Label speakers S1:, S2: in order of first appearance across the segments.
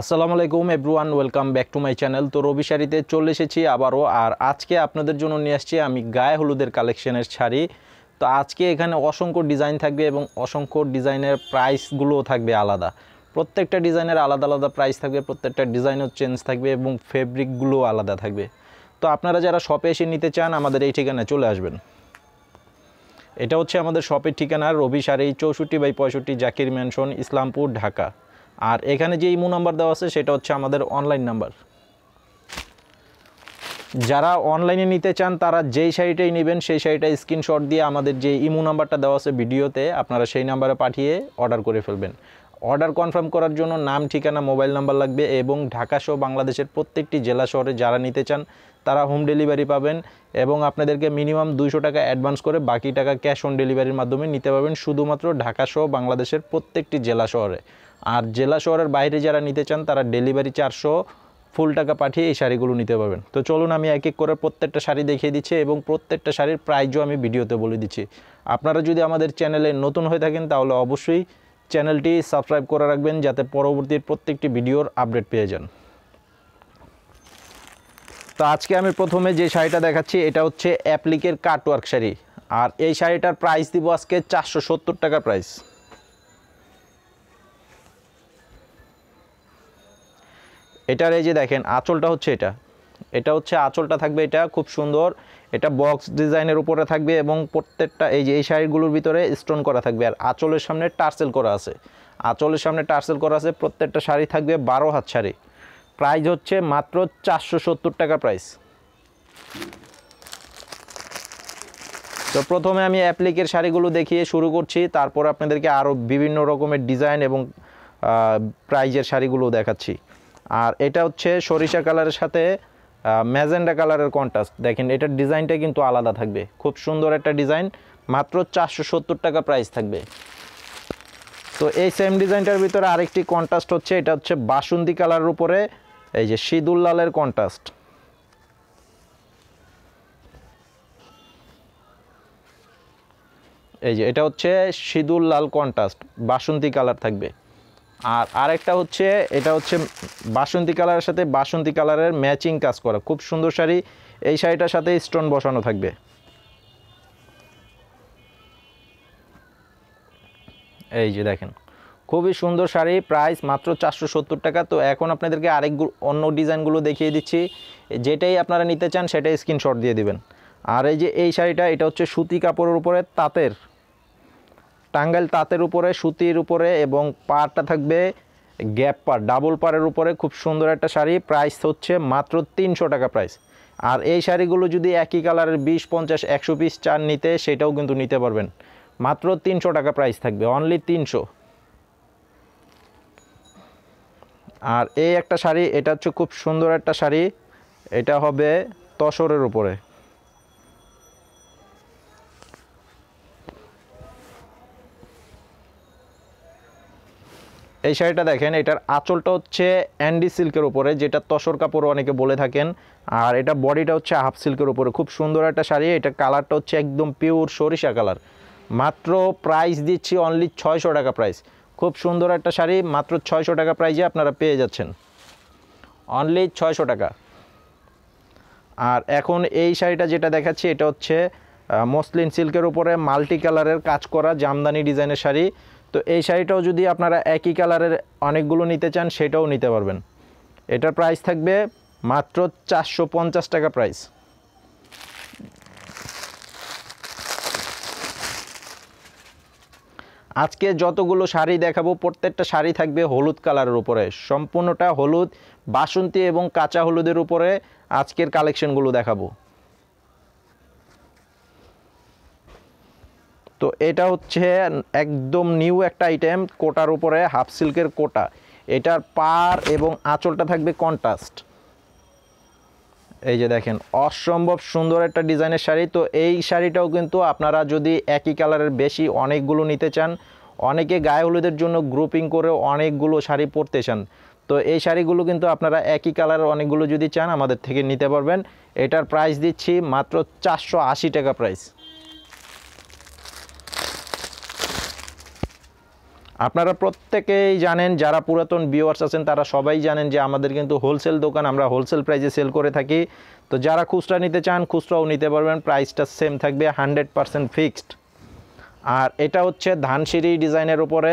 S1: আসসালামু আলাইকুম everyone welcome back to my channel তো রবি শাড়িতে চলে এসেছি আবারও আর আজকে আপনাদের জন্য নিয়ে আসছি আমি গায়ে হলুদের কালেকশনের শাড়ি তো আজকে এখানে অসংখ্য ডিজাইন থাকবে এবং অসংখ্য ডিজাইনের প্রাইসগুলোও থাকবে আলাদা প্রত্যেকটা ডিজাইনের আলাদা আলাদা প্রাইস থাকবে প্রত্যেকটা ডিজাইনও চেঞ্জ থাকবে এবং ফেব্রিকগুলোও আলাদা থাকবে তো আপনারা যারা শপে এসে নিতে চান আমাদের এই ঠিকানায় চলে আসবেন এটা হচ্ছে আমাদের শপের ঠিকানা রবি শাড়ি চৌষট্টি বাই পঁয়ষট্টি জাকির ম্যানশন ইসলামপুর ঢাকা আর এখানে যে ইমো নাম্বার দেওয়া আছে সেটা হচ্ছে আমাদের অনলাইন নাম্বার যারা অনলাইনে নিতে চান তারা যেই শাড়িটাই নেবেন সেই শাড়িটা স্ক্রিনশট দিয়ে আমাদের যে ইমো নাম্বারটা দেওয়া আছে ভিডিওতে আপনারা সেই নাম্বারে পাঠিয়ে অর্ডার করে ফেলবেন অর্ডার কনফার্ম করার জন্য নাম ঠিকানা মোবাইল নাম্বার লাগবে এবং ঢাকা সহ বাংলাদেশের প্রত্যেকটি জেলা শহরে যারা নিতে চান তারা হোম ডেলিভারি পাবেন এবং আপনাদেরকে মিনিমাম দুইশো টাকা অ্যাডভান্স করে বাকি টাকা ক্যাশ অন ডেলিভারির মাধ্যমে নিতে পারবেন শুধুমাত্র ঢাকাসহ বাংলাদেশের প্রত্যেকটি জেলা শহরে আর জেলা শহরের বাইরে যারা নিতে চান তারা ডেলিভারি চারশো ফুল টাকা পাঠিয়ে এই শাড়িগুলো নিতে পারবেন তো চলুন আমি এক এক করে প্রত্যেকটা শাড়ি দেখিয়ে দিচ্ছি এবং প্রত্যেকটা শাড়ির প্রাইজও আমি ভিডিওতে বলে দিচ্ছি আপনারা যদি আমাদের চ্যানেলে নতুন হয়ে থাকেন তাহলে অবশ্যই চ্যানেলটি সাবস্ক্রাইব করে রাখবেন যাতে পরবর্তীর প্রত্যেকটি ভিডিওর আপডেট পেয়ে যান তো আজকে আমি প্রথমে যে শাড়িটা দেখাচ্ছি এটা হচ্ছে অ্যাপ্লিকের কাটওয়ার্ক শাড়ি আর এই শাড়িটার প্রাইস দিব আজকে চারশো সত্তর টাকা প্রাইস এটার এই যে দেখেন আঁচলটা হচ্ছে এটা এটা হচ্ছে আঁচলটা থাকবে এটা খুব সুন্দর এটা বক্স ডিজাইনের উপরে থাকবে এবং প্রত্যেকটা এই যে এই শাড়িগুলোর ভিতরে স্টোন করা থাকবে আর আঁচলের সামনে টার্সেল করা আছে আঁচলের সামনে টার্সেল করা আছে প্রত্যেকটা শাড়ি থাকবে বারো হাত শাড়ি প্রাইস হচ্ছে মাত্র চারশো সত্তর টাকা প্রাইস তো প্রথমে আমি অ্যাপ্লিকের শাড়িগুলো দেখিয়ে শুরু করছি তারপর আপনাদেরকে আরও বিভিন্ন রকমের ডিজাইন এবং প্রাইজের শাড়িগুলো দেখাচ্ছি আর এটা হচ্ছে সরিষা কালারের সাথে ম্যাজেন্ডা কালারের কন্ট্রাস্ট দেখেন এটার ডিজাইনটা কিন্তু আলাদা থাকবে খুব সুন্দর একটা ডিজাইন মাত্র চারশো টাকা প্রাইস থাকবে তো এই সেম ডিজাইনটার ভিতরে আরেকটি কন্ট্রাস্ট হচ্ছে এটা হচ্ছে বাসন্তী কালারের উপরে এই যে লালের কন্ট্রাস্ট এই যে এটা হচ্ছে সিঁদুর লাল কন্ট্রাস্ট বাসন্তী কালার থাকবে আর আরেকটা হচ্ছে এটা হচ্ছে বাসন্তী কালারের সাথে বাসন্তী কালারের ম্যাচিং কাজ করা খুব সুন্দর শাড়ি এই শাড়িটার সাথে স্টোন বসানো থাকবে এই যে দেখেন খুবই সুন্দর শাড়ি প্রাইস মাত্র চারশো সত্তর টাকা তো এখন আপনাদেরকে আরেক অন্য ডিজাইনগুলো দেখিয়ে দিচ্ছি যেটাই আপনারা নিতে চান সেটাই স্ক্রিনশট দিয়ে দিবেন আর এই যে এই শাড়িটা এটা হচ্ছে সুতি কাপড়ের উপরে তাঁতের টাঙ্গাইল তাঁতের উপরে সুতির উপরে এবং পাড়টা থাকবে গ্যাপ পার ডাবল পারের উপরে খুব সুন্দর একটা শাড়ি প্রাইস হচ্ছে মাত্র তিনশো টাকা প্রাইস আর এই শাড়িগুলো যদি একই কালারের বিশ পঞ্চাশ একশো পিস চার নিতে সেটাও কিন্তু নিতে পারবেন মাত্র তিনশো টাকা প্রাইস থাকবে অনলি তিনশো আর এই একটা শাড়ি এটা হচ্ছে খুব সুন্দর একটা শাড়ি এটা হবে তসরের উপরে এই শাড়িটা দেখেন এটার আঁচলটা হচ্ছে অ্যান্ডি সিল্কের উপরে যেটা তসর কাপড় অনেকে বলে থাকেন আর এটা বডিটা হচ্ছে হাফ সিল্কের উপরে খুব সুন্দর একটা শাড়ি এটা কালারটা হচ্ছে একদম পিওর সরিষা কালার মাত্র প্রাইস দিচ্ছি অনলি ছয়শো টাকা প্রাইস খুব সুন্দর একটা শাড়ি মাত্র ছয়শো টাকা প্রাইজে আপনারা পেয়ে যাচ্ছেন অনলি ছয়শো টাকা আর এখন এই শাড়িটা যেটা দেখাচ্ছি এটা হচ্ছে মসলিন সিল্কের উপরে মাল্টি কালারের কাজ করা জামদানি ডিজাইনের শাড়ি তো এই শাড়িটাও যদি আপনারা একই কালারের অনেকগুলো নিতে চান সেটাও নিতে পারবেন এটার প্রাইস থাকবে মাত্র চারশো টাকা প্রাইস আজকে যতগুলো শাড়ি দেখাবো প্রত্যেকটা শাড়ি থাকবে হলুদ কালারের উপরে সম্পূর্ণটা হলুদ বাসন্তী এবং কাঁচা হলুদের উপরে আজকের কালেকশনগুলো দেখাবো তো এটা হচ্ছে একদম নিউ একটা আইটেম কোটার উপরে হাফ সিল্কের কোটা এটার পার এবং আঁচলটা থাকবে কন্ট্রাস্ট এই যে দেখেন অসম্ভব সুন্দর একটা ডিজাইনের শাড়ি তো এই শাড়িটাও কিন্তু আপনারা যদি একই কালারের বেশি অনেকগুলো নিতে চান অনেকে গায়ে হলুদের জন্য গ্রুপিং করে অনেকগুলো শাড়ি পরতে চান তো এই শাড়িগুলো কিন্তু আপনারা একই কালারের অনেকগুলো যদি চান আমাদের থেকে নিতে পারবেন এটার প্রাইস দিচ্ছি মাত্র চারশো টাকা প্রাইস আপনারা প্রত্যেকেই জানেন যারা পুরাতন ভিওয়ার্স আছেন তারা সবাই জানেন যে আমাদের কিন্তু হোলসেল দোকান আমরা হোলসেল প্রাইসে সেল করে থাকি তো যারা খুচরা নিতে চান খুচরাও নিতে পারবেন প্রাইসটা সেম থাকবে হান্ড্রেড পারসেন্ট ফিক্সড আর এটা হচ্ছে ধানসিঁড়ি ডিজাইনের উপরে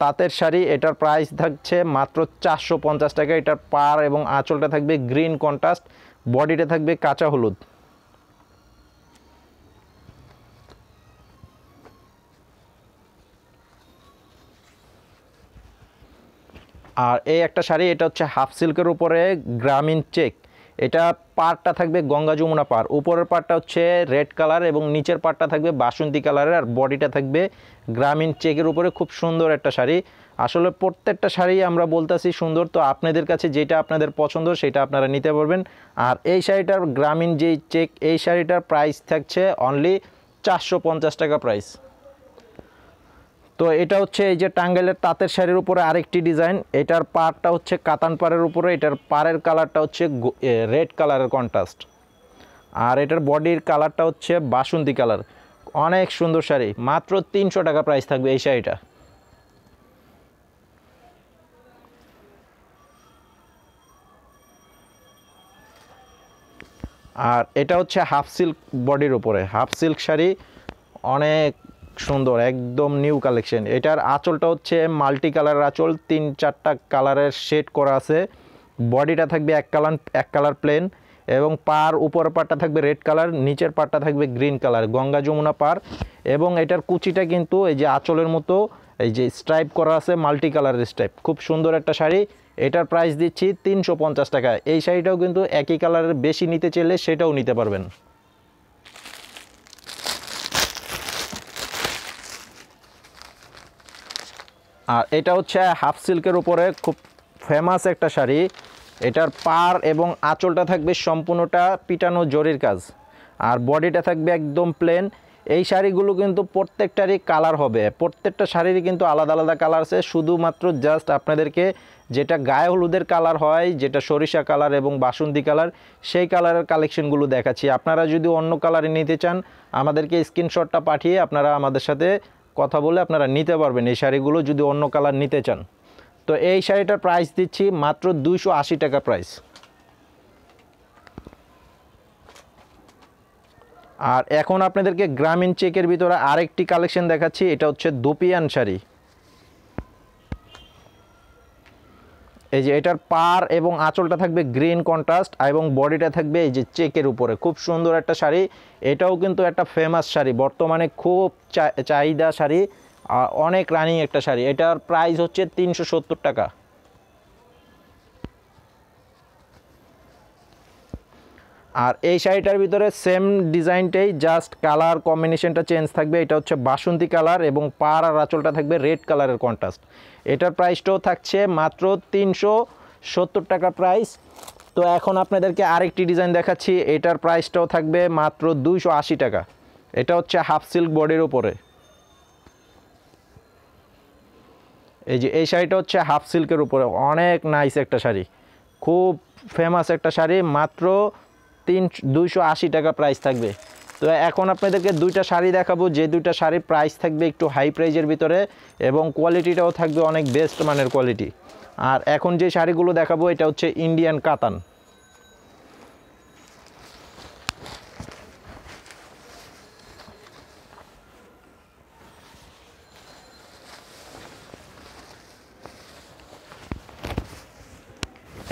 S1: তাঁতের শাড়ি এটার প্রাইস থাকছে মাত্র চারশো টাকা এটার পার এবং আঁচলটা থাকবে গ্রিন কন্ট্রাস্ট বডিটা থাকবে কাঁচা হলুদ আর এই একটা শাড়ি এটা হচ্ছে হাফ সিল্কের উপরে গ্রামীণ চেক এটা পারটা থাকবে গঙ্গা যমুনা পার উপরের পার্টটা হচ্ছে রেড কালার এবং নিচের পার্টটা থাকবে বাসন্তী কালারের আর বডিটা থাকবে গ্রামীণ চেকের উপরে খুব সুন্দর একটা শাড়ি আসলে প্রত্যেকটা শাড়ি আমরা বলতেছি সুন্দর তো আপনাদের কাছে যেটা আপনাদের পছন্দ সেটা আপনারা নিতে পারবেন আর এই শাড়িটার গ্রামীণ যেই চেক এই শাড়িটার প্রাইস থাকছে অনলি চারশো টাকা প্রাইস তো এটা হচ্ছে এই যে টাঙ্গাইলের তাঁতের শাড়ির উপরে আরেকটি ডিজাইন এটার পাড়টা হচ্ছে কাতান পাড়ের উপরে এটার পাড়ের কালারটা হচ্ছে রেড কালারের কন্ট্রাস্ট আর এটার বডির কালারটা হচ্ছে বাসন্তী কালার অনেক সুন্দর শাড়ি মাত্র তিনশো টাকা প্রাইস থাকবে এই শাড়িটা আর এটা হচ্ছে হাফ সিল্ক বডির উপরে হাফ সিল্ক শাড়ি অনেক সুন্দর একদম নিউ কালেকশন এটার আঁচলটা হচ্ছে মাল্টি কালারের আঁচল তিন চারটা কালারের শেড করা আছে বডিটা থাকবে এক কালার এক কালার প্লেন এবং পার উপর পাড়টা থাকবে রেড কালার নিচের পাড়টা থাকবে গ্রিন কালার গঙ্গা যমুনা পার এবং এটার কুচিটা কিন্তু এই যে আঁচলের মতো এই যে স্ট্রাইপ করা আছে মাল্টি কালারের স্ট্রাইপ খুব সুন্দর একটা শাড়ি এটার প্রাইস দিচ্ছি তিনশো টাকা এই শাড়িটাও কিন্তু একই কালারের বেশি নিতে চাইলে সেটাও নিতে পারবেন আর এটা হচ্ছে হাফ সিল্কের উপরে খুব ফেমাস একটা শাড়ি এটার পার এবং আঁচলটা থাকবে সম্পূর্ণটা পিটানো জরির কাজ আর বডিটা থাকবে একদম প্লেন এই শাড়িগুলো কিন্তু প্রত্যেকটারই কালার হবে প্রত্যেকটা শাড়িরই কিন্তু আলাদা আলাদা কালার আছে শুধুমাত্র জাস্ট আপনাদেরকে যেটা গায়ে হলুদের কালার হয় যেটা সরিষা কালার এবং বাসন্তী কালার সেই কালারের কালেকশনগুলো দেখাচ্ছি আপনারা যদি অন্য কালারে নিতে চান আমাদেরকে স্ক্রিনশটটা পাঠিয়ে আপনারা আমাদের সাথে কথা বলে আপনারা নিতে পারবেন এই শাড়িগুলো যদি অন্য কালার নিতে চান তো এই শাড়িটার প্রাইস দিচ্ছি মাত্র দুইশো টাকা প্রাইস আর এখন আপনাদেরকে গ্রামীণ চেকের ভিতরে আরেকটি কালেকশন দেখাচ্ছি এটা হচ্ছে দোপিয়ান শাড়ি এই যে এটার পার এবং আঁচলটা থাকবে গ্রিন কন্ট্রাস্ট এবং বডিটা থাকবে এই যে চেকের উপরে খুব সুন্দর একটা শাড়ি এটাও কিন্তু একটা ফেমাস শাড়ি বর্তমানে খুব চাহিদা শাড়ি অনেক রানিং একটা শাড়ি এটার প্রাইস হচ্ছে তিনশো টাকা আর এই শাড়িটার ভিতরে সেম ডিজাইনটাই জাস্ট কালার কম্বিনেশনটা চেঞ্জ থাকবে এটা হচ্ছে বাসন্তী কালার এবং পার আর আঁচলটা থাকবে রেড কালারের কন্ট্রাস্ট এটার প্রাইসটাও থাকছে মাত্র তিনশো সত্তর টাকা প্রাইস তো এখন আপনাদেরকে আরেকটি ডিজাইন দেখাচ্ছি এটার প্রাইসটাও থাকবে মাত্র দুইশো আশি টাকা এটা হচ্ছে হাফ সিল্ক বডির ওপরে এই যে এই শাড়িটা হচ্ছে হাফ সিল্কের উপরে অনেক নাইস একটা শাড়ি খুব ফেমাস একটা শাড়ি মাত্র তিন দুইশো টাকা প্রাইস থাকবে তো এখন আপনাদেরকে দুইটা শাড়ি দেখাবো যে দুইটা শাড়ির প্রাইস থাকবে একটু হাই প্রাইজের ভিতরে এবং কোয়ালিটিটাও থাকবে অনেক বেস্ট মানের কোয়ালিটি আর এখন যে শাড়িগুলো দেখাবো এটা হচ্ছে ইন্ডিয়ান কাতান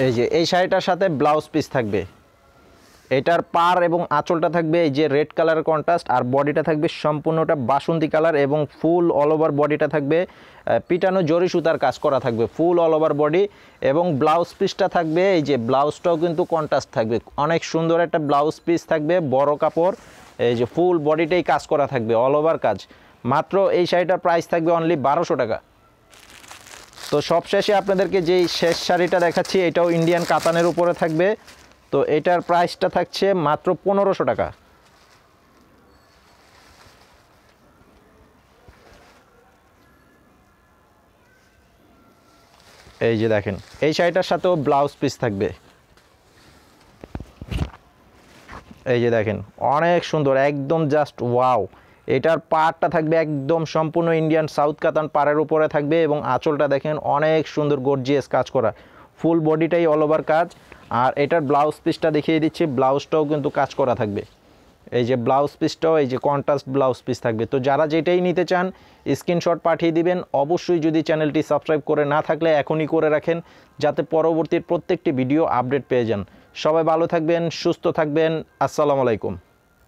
S1: এই যে এই শাড়িটার সাথে ব্লাউজ পিস থাকবে এটার পার এবং আঁচলটা থাকবে এই যে রেড কালার কন্ট্রাস্ট আর বডিটা থাকবে সম্পূর্ণটা বাসন্তী কালার এবং ফুল অল ওভার বডিটা থাকবে পিটানো জরি সুতার কাজ করা থাকবে ফুল অল ওভার বডি এবং ব্লাউজ পিসটা থাকবে এই যে ব্লাউজটাও কিন্তু কন্ট্রাস্ট থাকবে অনেক সুন্দর একটা ব্লাউজ পিস থাকবে বড় কাপড় এই যে ফুল বডিটাই কাজ করা থাকবে অল ওভার কাজ মাত্র এই শাড়িটার প্রাইস থাকবে অনলি বারোশো টাকা তো সবশেষে আপনাদেরকে যেই শেষ শাড়িটা দেখাচ্ছি এটাও ইন্ডিয়ান কাতানের উপরে থাকবে তো এটার প্রাইসটা থাকছে মাত্র পনেরোশো টাকা এই যে দেখেন এই শাড়িটার সাথেও ব্লাউজ পিস থাকবে এই যে দেখেন অনেক সুন্দর একদম জাস্ট ওয়াও এটার পাড়টা থাকবে একদম সম্পূর্ণ ইন্ডিয়ান সাউথ কাতান পাড়ের উপরে থাকবে এবং আঁচলটা দেখেন অনেক সুন্দর গর্জিয়াস কাজ করা ফুল বডিটাই অল ওভার কাজ আর এটার ব্লাউজ পিসটা দেখিয়ে দিচ্ছি ব্লাউজটাও কিন্তু কাজ করা থাকবে এই যে ব্লাউজ পিসটাও এই যে কন্ট্রাস্ট ব্লাউজ পিস থাকবে তো যারা যেটাই নিতে চান স্ক্রিনশট পাঠিয়ে দিবেন অবশ্যই যদি চ্যানেলটি সাবস্ক্রাইব করে না থাকলে এখনই করে রাখেন যাতে পরবর্তীর প্রত্যেকটি ভিডিও আপডেট পেয়ে যান সবাই ভালো থাকবেন সুস্থ থাকবেন আসসালামু আলাইকুম